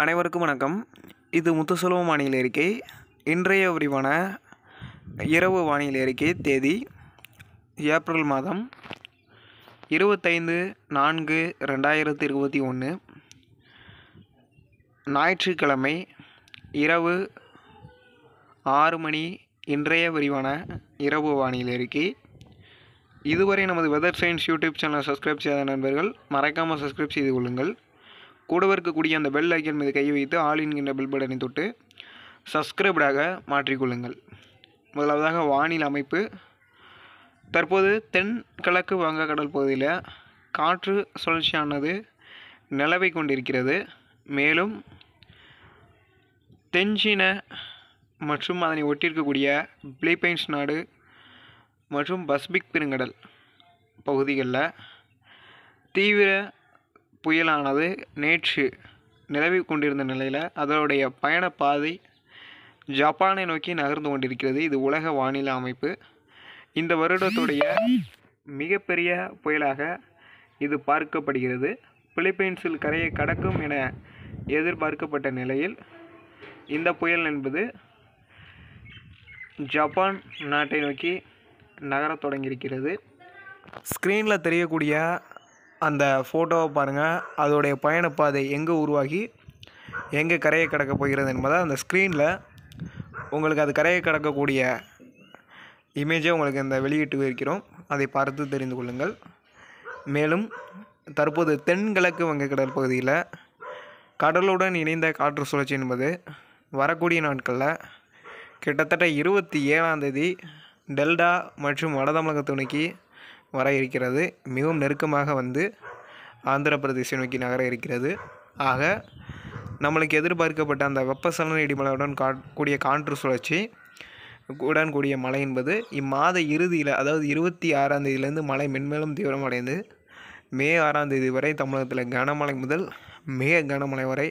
அனைவருக்கும் வணக்கம் இது முத்துசெல்வம் வானிலை அறிக்கை இன்றைய விரிவான இரவு வானிலை அறிக்கை தேதி ஏப்ரல் மாதம் இருபத்தைந்து நான்கு ரெண்டாயிரத்தி இருபத்தி ஒன்று ஞாயிற்றுக்கிழமை இரவு ஆறு மணி இன்றைய விரிவான இரவு வானிலை அறிக்கை இதுவரை நமது வெதர் சயின்ஸ் யூடியூப் சேனலை சப்ஸ்கிரைப் செய்யாத நண்பர்கள் மறக்காமல் சப்ஸ்கிரைப் செய்து கொள்ளுங்கள் கூடவே இருக்கக்கூடிய அந்த பெல் ஐக்கன் மீது கை வைத்து ஆல் என்கின்ற பெல் பட்டனை தொட்டு சப்ஸ்கிரைப்டாக மாற்றிக்கொள்ளுங்கள் முதலாவதாக வானிலை அமைப்பு தற்போது தென் கிழக்கு வங்கக்கடல் பகுதியில் காற்று சுழற்சியானது நிலவை கொண்டிருக்கிறது மேலும் தென்சீன மற்றும் அதனை ஒட்டியிருக்கக்கூடிய பிலிப்பைன்ஸ் நாடு மற்றும் பஸ்பிக் பெருங்கடல் பகுதிகளில் தீவிர புயலானது நேற்று நிலவி கொண்டிருந்த நிலையில் அதனுடைய பயணப்பாதை ஜப்பானை நோக்கி நகர்ந்து கொண்டிருக்கிறது இது உலக வானிலை அமைப்பு இந்த வருடத்துடைய மிகப்பெரிய புயலாக இது பார்க்கப்படுகிறது பிலிப்பைன்ஸில் கரையை கடக்கும் என எதிர்பார்க்கப்பட்ட நிலையில் இந்த புயல் என்பது ஜப்பான் நாட்டை நோக்கி நகரத் தொடங்கியிருக்கிறது ஸ்க்ரீனில் தெரியக்கூடிய அந்த ஃபோட்டோவை பாருங்கள் அதோடைய பயணப்பாதை எங்கே உருவாகி எங்கே கரையை கிடக்க போகிறது என்பதை அந்த ஸ்க்ரீனில் உங்களுக்கு அது கரையை கடக்கக்கூடிய இமேஜை உங்களுக்கு இந்த வெளியிட்டு இருக்கிறோம் அதை பார்த்து தெரிந்து கொள்ளுங்கள் மேலும் தற்போது தென்கிழக்கு வங்கக்கடல் பகுதியில் கடலுடன் இணைந்த காற்று சுழற்சி என்பது வரக்கூடிய நாட்களில் கிட்டத்தட்ட இருபத்தி ஏழாம் தேதி டெல்டா மற்றும் வட தமிழக துணைக்கு வர இருக்கிறது மிகவும் நெருக்கமாக வந்து ஆந்திர பிரதேசை நோக்கி நகர இருக்கிறது ஆக நம்மளுக்கு எதிர்பார்க்கப்பட்ட அந்த வெப்பசலன இடிமலையுடன் கா கூடிய காற்று சுழற்சி உடன் கூடிய மழை என்பது இம்மாத இறுதியில் அதாவது இருபத்தி ஆறாம் தேதியிலேருந்து மழை மென்மேலும் தீவிரமடைந்து மே ஆறாம் தேதி வரை தமிழகத்தில் கனமழை முதல் மிக கனமழை வரை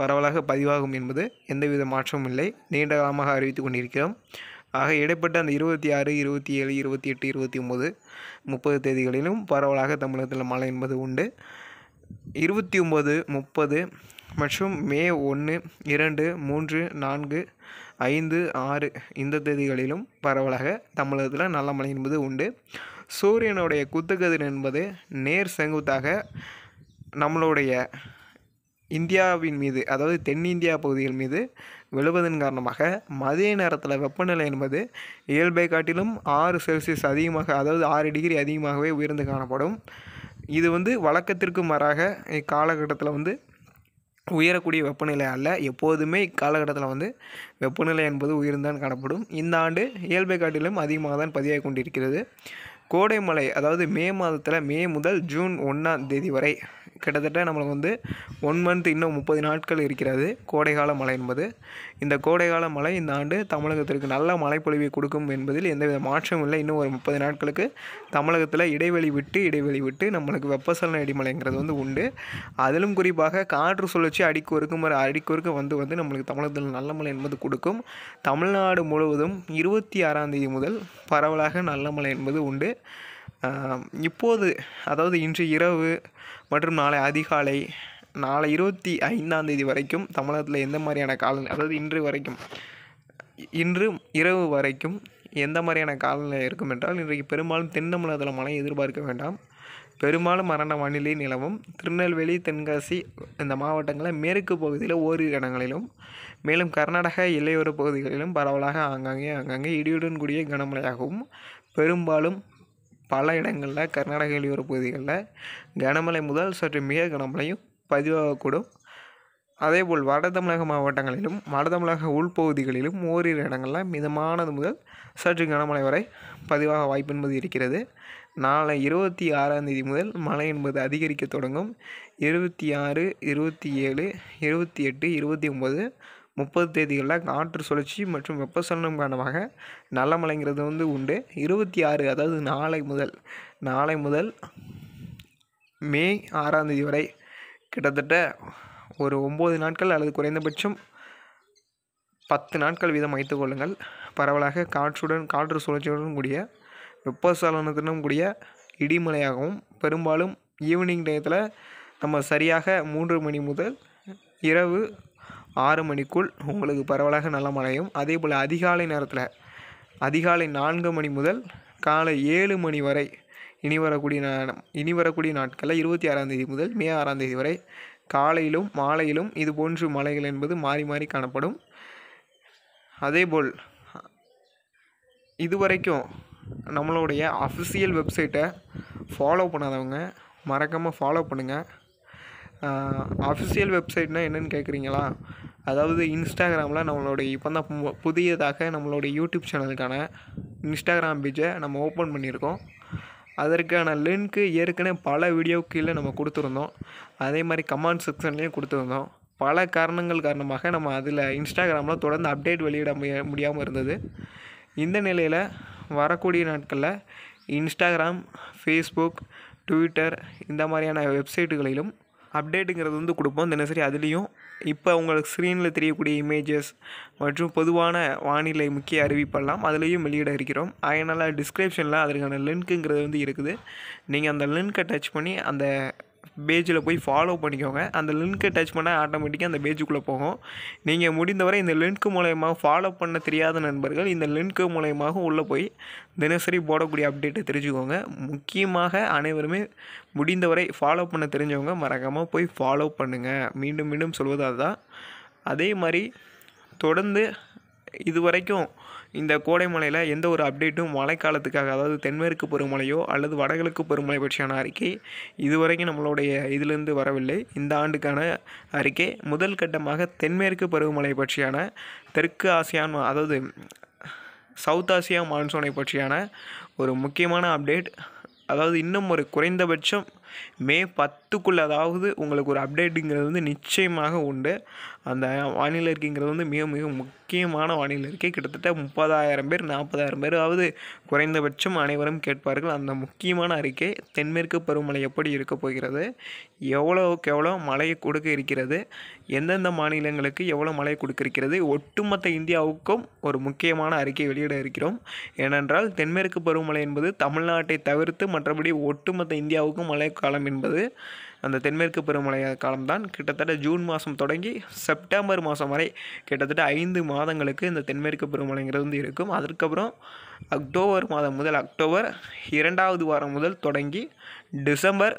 பரவலாக பதிவாகும் என்பது எந்தவித மாற்றமும் இல்லை நீண்ட காலமாக அறிவித்து கொண்டிருக்கிறோம் ஆக இடைப்பட்ட அந்த இருபத்தி ஆறு இருபத்தி ஏழு இருபத்தி எட்டு இருபத்தி ஒம்பது முப்பது தேதிகளிலும் பரவலாக தமிழகத்தில் மழை என்பது உண்டு இருபத்தி ஒம்பது முப்பது மற்றும் மே ஒன்று இரண்டு மூன்று நான்கு ஐந்து ஆறு இந்த தேதிகளிலும் பரவலாக தமிழகத்தில் நல்ல மழை என்பது உண்டு சூரியனுடைய குத்துக்கதிர் என்பது நேர் செங்குத்தாக நம்மளுடைய இந்தியாவின் மீது அதாவது தென்னிந்தியா பகுதிகள் மீது விழுவதன் காரணமாக மதிய நேரத்தில் வெப்பநிலை என்பது இயல்பை காட்டிலும் ஆறு செல்சியஸ் அதிகமாக அதாவது ஆறு டிகிரி அதிகமாகவே உயர்ந்து காணப்படும் இது வந்து வழக்கத்திற்கு மாறாக இக்காலகட்டத்தில் வந்து உயரக்கூடிய வெப்பநிலை அல்ல எப்போதுமே இக்காலகட்டத்தில் வந்து வெப்பநிலை என்பது உயர்ந்தான் காணப்படும் இந்த ஆண்டு இயல்பை காட்டிலும் அதிகமாக தான் பதிவாகி கொண்டிருக்கிறது கோடைமலை அதாவது மே மாதத்தில் மே முதல் ஜூன் ஒன்றாம் தேதி வரை கிட்டத்தட்ட நம்மளுக்கு வந்து ஒன் மந்த் இன்னும் முப்பது நாட்கள் இருக்கிறது கோடைகால மழை என்பது இந்த கோடைகால மழை இந்த ஆண்டு தமிழகத்திற்கு நல்ல மழைப்பொழிவை கொடுக்கும் என்பதில் எந்தவித மாற்றமும் இல்லை இன்னும் ஒரு முப்பது நாட்களுக்கு தமிழகத்தில் இடைவெளி விட்டு இடைவெளி விட்டு நம்மளுக்கு வெப்பசலன அடிமலைங்கிறது வந்து உண்டு அதிலும் குறிப்பாக காற்று சுழற்சி அடிக்கொருக்கும் ஒரு அடிக்கொருக்க வந்து வந்து நம்மளுக்கு தமிழகத்தில் நல்ல மழை என்பது கொடுக்கும் தமிழ்நாடு முழுவதும் இருபத்தி ஆறாம் தேதி முதல் பரவலாக நல்ல மழை என்பது உண்டு இப்போது அதாவது இன்று இரவு மற்றும் நாளை அதிகாலை நாளை இருபத்தி ஐந்தாம் தேதி வரைக்கும் தமிழகத்தில் எந்த மாதிரியான காலநிலை அதாவது இன்று வரைக்கும் இன்று இரவு வரைக்கும் எந்த மாதிரியான காலநிலை இருக்கும் என்றால் இன்றைக்கு பெரும்பாலும் தென் தமிழகத்தில் மழை எதிர்பார்க்க வேண்டாம் பெரும்பாலும் மரண வானிலை நிலவும் திருநெல்வேலி தென்காசி இந்த மாவட்டங்களில் மேற்கு பகுதியில் ஓரிரு இடங்களிலும் மேலும் கர்நாடக எல்லையோர பகுதிகளிலும் பரவலாக ஆங்காங்கே ஆங்காங்கே இடியுடன் கூடிய கனமழையாகவும் பெரும்பாலும் பல இடங்களில் கர்நாடக வெளியோர பகுதிகளில் கனமழை முதல் சற்று மிக கனமழையும் பதிவாகக்கூடும் அதேபோல் வட தமிழக மாவட்டங்களிலும் வட தமிழக உள்பகுதிகளிலும் ஓரிரு இடங்களில் மிதமானது முதல் சற்று கனமழை வரை பதிவாக வாய்ப்பு என்பது இருக்கிறது நாளை இருபத்தி ஆறாம் தேதி முதல் மழை என்பது அதிகரிக்க தொடங்கும் இருபத்தி ஆறு இருபத்தி ஏழு இருபத்தி எட்டு இருபத்தி ஒம்பது முப்பது தேதிகளில் காற்று சுழற்சி மற்றும் வெப்பசலனம் காரணமாக நல்ல மழைங்கிறது வந்து உண்டு இருபத்தி ஆறு அதாவது நாளை முதல் நாளை முதல் மே ஆறாம் தேதி வரை கிட்டத்தட்ட ஒரு ஒம்பது நாட்கள் அல்லது குறைந்தபட்சம் பத்து நாட்கள் வீதம் வைத்துக்கொள்ளுங்கள் பரவலாக காற்றுடன் காற்று சுழற்சியுடன் கூடிய வெப்பசலனத்துடன் கூடிய இடிமலையாகவும் பெரும்பாலும் ஈவினிங் டயத்தில் நம்ம சரியாக மூன்று மணி முதல் இரவு ஆறு மணிக்குள் உங்களுக்கு பரவலாக நல்ல மழையும் அதே போல் அதிகாலை நேரத்தில் அதிகாலை நான்கு மணி முதல் காலை ஏழு மணி வரை இனி வரக்கூடிய இனி வரக்கூடிய நாட்களில் இருபத்தி ஆறாம் தேதி முதல் மே ஆறாம் தேதி வரை காலையிலும் மாலையிலும் இது போன்று மலைகள் என்பது மாறி மாறி காணப்படும் அதேபோல் இதுவரைக்கும் நம்மளுடைய அஃபிஷியல் வெப்சைட்டை ஃபாலோ பண்ணாதவங்க மறக்காமல் ஃபாலோ பண்ணுங்கள் அஃபிஷியல் வெப்சைட்னால் என்னென்னு கேட்குறீங்களா அதாவது இன்ஸ்டாகிராமில் நம்மளுடைய இப்போ தான் புதியதாக நம்மளுடைய யூடியூப் சேனலுக்கான இன்ஸ்டாகிராம் பேஜை நம்ம ஓப்பன் பண்ணியிருக்கோம் அதற்கான லிங்க்கு ஏற்கனவே பல வீடியோ கீழே நம்ம கொடுத்துருந்தோம் அதே மாதிரி கமெண்ட் செக்ஷன்லேயும் கொடுத்துருந்தோம் பல காரணங்கள் காரணமாக நம்ம அதில் இன்ஸ்டாகிராமில் தொடர்ந்து அப்டேட் வெளியிட முடியாமல் இருந்தது இந்த நிலையில் வரக்கூடிய நாட்களில் இன்ஸ்டாகிராம் ஃபேஸ்புக் ட்விட்டர் இந்த மாதிரியான வெப்சைட்டுகளிலும் அப்டேட்டுங்கிறது வந்து கொடுப்போம் தினசரி அதுலேயும் இப்போ உங்களுக்கு ஸ்க்ரீனில் தெரியக்கூடிய இமேஜஸ் மற்றும் பொதுவான வானிலை முக்கிய அறிவிப்பெல்லாம் அதுலேயும் வெளியிட இருக்கிறோம் அதனால் டிஸ்கிரிப்ஷனில் அதற்கான லிங்க்குங்கிறது வந்து இருக்குது நீங்கள் அந்த லிங்க்கை டச் பண்ணி அந்த பேஜில் போய் ஃபாலோ பண்ணிக்கோங்க அந்த லிங்க்கை டச் பண்ணால் ஆட்டோமேட்டிக்காக அந்த பேஜுக்குள்ளே போகும் நீங்கள் முடிந்தவரை இந்த லிங்க் மூலயமாக ஃபாலோ பண்ண தெரியாத நண்பர்கள் இந்த லிங்க் மூலயமாக உள்ளே போய் தினசரி போடக்கூடிய அப்டேட்டை தெரிஞ்சுக்கோங்க முக்கியமாக அனைவருமே முடிந்தவரை ஃபாலோ பண்ண தெரிஞ்சவங்க மறக்காமல் போய் ஃபாலோ பண்ணுங்கள் மீண்டும் மீண்டும் சொல்வது தான் அதே மாதிரி தொடர்ந்து இது வரைக்கும் இந்த கோடை மலையில் எந்த ஒரு அப்டேட்டும் மழைக்காலத்துக்காக அதாவது தென்மேற்கு பெருமலையோ அல்லது வடகிழக்கு பெருமலை பற்றியான அறிக்கை இதுவரைக்கும் நம்மளுடைய இதிலிருந்து வரவில்லை இந்த ஆண்டுக்கான அறிக்கை முதல் கட்டமாக தென்மேற்கு பருவமழை பற்றியான தெற்கு ஆசியான் அதாவது சவுத் ஆசியா மான்சூனை பற்றியான ஒரு முக்கியமான அப்டேட் அதாவது இன்னும் ஒரு குறைந்தபட்சம் மே பத்துக்குள்ளதாவது உங்களுக்கு ஒரு அப்டேட்டுங்கிறது வந்து நிச்சயமாக உண்டு அந்த வானிலை அறிக்கைங்கிறது வந்து மிக மிக முக்கியமான வானிலை அறிக்கை கிட்டத்தட்ட முப்பதாயிரம் பேர் நாற்பதாயிரம் பேராவது குறைந்தபட்சம் அனைவரும் கேட்பார்கள் அந்த முக்கியமான அறிக்கை தென்மேற்கு பருவமழை எப்படி இருக்க போகிறது எவ்வளோக்கு எவ்வளோ மழை கொடுக்க இருக்கிறது எந்தெந்த மாநிலங்களுக்கு எவ்வளோ மழை கொடுக்க இருக்கிறது ஒட்டுமொத்த இந்தியாவுக்கும் ஒரு முக்கியமான அறிக்கை வெளியிட இருக்கிறோம் ஏனென்றால் தென்மேற்கு பருவமழை என்பது தமிழ்நாட்டை தவிர்த்து மற்றபடி ஒட்டுமொத்த இந்தியாவுக்கும் மழை காலம் என்பது அந்த தென்மேற்கு பருவமழை காலம்தான் கிட்டத்தட்ட ஜூன் மாதம் தொடங்கி செப்டம்பர் மாதம் வரை கிட்டத்தட்ட ஐந்து மாதங்களுக்கு இந்த தென்மேற்கு பருவமழைங்கிறது வந்து இருக்கும் அதற்கப்புறம் அக்டோபர் மாதம் முதல் அக்டோபர் இரண்டாவது வாரம் முதல் தொடங்கி டிசம்பர்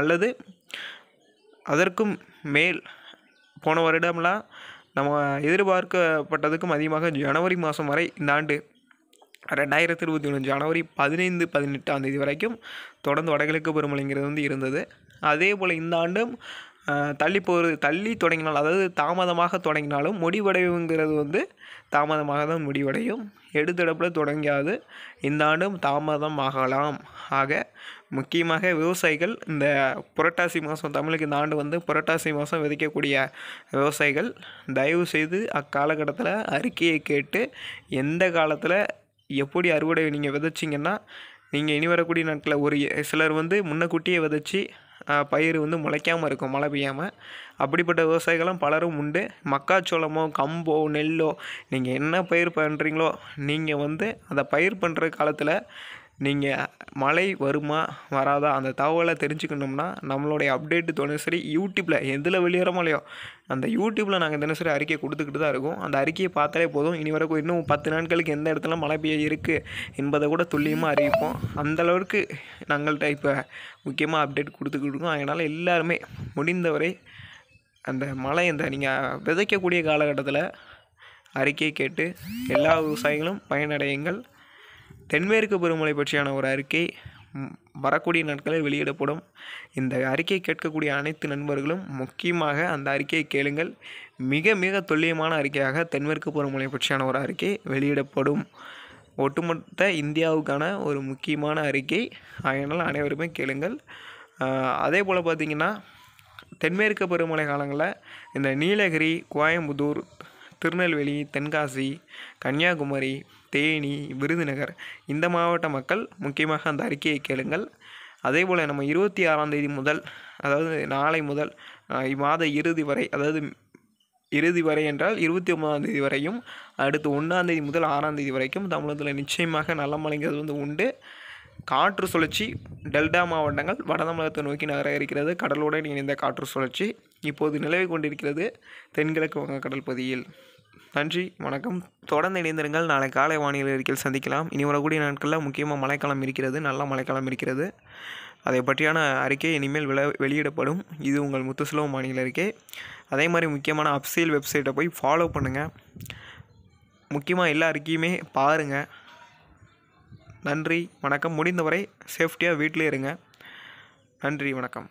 அல்லது அதற்கும் மேல் போன வருடம்லாம் நம்ம எதிர்பார்க்கப்பட்டதுக்கும் அதிகமாக ஜனவரி மாதம் வரை இந்த ஆண்டு ரெண்டாயிரத்தி இருபத்தி ஒன்று ஜனவரி பதினைந்து பதினெட்டாம் தேதி வரைக்கும் தொடர்ந்து வடகிழக்கு பெருமலைங்கிறது வந்து இருந்தது அதே போல் இந்த ஆண்டும் தள்ளி போகிறது தள்ளி தொடங்கினால் அதாவது தாமதமாக தொடங்கினாலும் முடிவடைவுங்கிறது வந்து தாமதமாக தான் முடிவடையும் எடுத்தடப்பில் தொடங்காது இந்த ஆண்டும் தாமதம் ஆகலாம் ஆக முக்கியமாக விவசாயிகள் இந்த புரட்டாசி மாதம் தமிழுக்கு இந்த ஆண்டு வந்து புரட்டாசி மாதம் விதைக்கக்கூடிய விவசாயிகள் தயவு செய்து அக்காலகட்டத்தில் அறிக்கையை கேட்டு எந்த காலத்தில் எப்படி அறுவடை நீங்கள் விதைச்சிங்கன்னா நீங்கள் இனி வரக்கூடிய நாட்களில் ஒரு சிலர் வந்து முன்னக்கூட்டியே விதைச்சி பயிர் வந்து முளைக்காமல் இருக்கும் மழை பெய்யாமல் அப்படிப்பட்ட விவசாயிகளும் பலரும் உண்டு மக்காச்சோளமோ கம்போ நெல்லோ நீங்கள் என்ன பயிர் பண்ணுறீங்களோ நீங்கள் வந்து அந்த பயிர் பண்ணுற காலத்தில் நீங்கள் மழை வருமா வராதா அந்த தகவலை தெரிஞ்சுக்கணும்னா நம்மளுடைய அப்டேட்டு தினசரி யூடியூப்பில் எதில் வெளியேறமோ இல்லையோ அந்த யூடியூப்பில் நாங்கள் தினசரி அறிக்கை கொடுத்துக்கிட்டு தான் இருக்கோம் அந்த அறிக்கையை பார்த்தாலே போதும் இனி வரைக்கும் இன்னும் பத்து நாட்களுக்கு எந்த இடத்துல மழை பெய்ய இருக்குது என்பதை கூட துல்லியமாக அறிவிப்போம் அந்தளவுக்கு நாங்கள்கிட்ட இப்போ முக்கியமாக அப்டேட் கொடுத்துக்கிட்டு இருக்கோம் அதனால் எல்லாருமே முடிந்தவரை அந்த மழை இந்த நீங்கள் விதைக்கக்கூடிய காலகட்டத்தில் அறிக்கையை கேட்டு எல்லா விவசாயிகளும் பயனடையுங்கள் தென்மேற்கு பெருமலை பற்றியான ஒரு அறிக்கை வரக்கூடிய நாட்களில் வெளியிடப்படும் இந்த அறிக்கை கேட்கக்கூடிய அனைத்து நண்பர்களும் முக்கியமாக அந்த அறிக்கையை கேளுங்கள் மிக மிக துல்லியமான அறிக்கையாக தென்மேற்கு பருவமழை பற்றியான ஒரு அறிக்கை வெளியிடப்படும் ஒட்டுமொத்த இந்தியாவுக்கான ஒரு முக்கியமான அறிக்கை அதனால் அனைவருமே கேளுங்கள் அதே போல் பார்த்திங்கன்னா தென்மேற்கு பருவமழை காலங்களில் இந்த நீலகிரி கோயம்புத்தூர் திருநெல்வேலி தென்காசி கன்னியாகுமரி தேனி விருதுநகர் இந்த மாவட்ட மக்கள் முக்கியமாக அந்த அறிக்கையை கேளுங்கள் அதே போல் நம்ம இருபத்தி ஆறாம் தேதி முதல் அதாவது நாளை முதல் இம்மாத இறுதி வரை அதாவது இறுதி வரை என்றால் இருபத்தி ஒன்பதாம் தேதி வரையும் அடுத்து ஒன்றாம் தேதி முதல் ஆறாம் தேதி வரைக்கும் தமிழகத்தில் நிச்சயமாக நல்ல மழைங்கிறது வந்து உண்டு காற்று சுழற்சி டெல்டா மாவட்டங்கள் வட தமிழகத்தை நோக்கி நகர இருக்கிறது கடலுடன் இணைந்த காற்று சுழற்சி இப்போது நிலவை கொண்டிருக்கிறது தென்கிழக்கு வங்கக்கடல் பகுதியில் நன்றி வணக்கம் தொடர்ந்து இணைந்திருங்கள் நாளை காலை வானிலை அறிக்கையில் சந்திக்கலாம் இனி வரக்கூடிய நாட்களில் முக்கியமாக மழைக்காலம் இருக்கிறது நல்ல மழைக்காலம் இருக்கிறது அதை பற்றியான அறிக்கை இனிமேல் விள வெளியிடப்படும் இது உங்கள் முத்துசுலோ மாநில அறிக்கை அதே மாதிரி முக்கியமான அப்சீல் வெப்சைட்டை போய் ஃபாலோ பண்ணுங்கள் முக்கியமாக எல்லா அறிக்கையுமே பாருங்கள் நன்றி வணக்கம் முடிந்தவரை சேஃப்டியாக வீட்டிலே இருங்க நன்றி வணக்கம்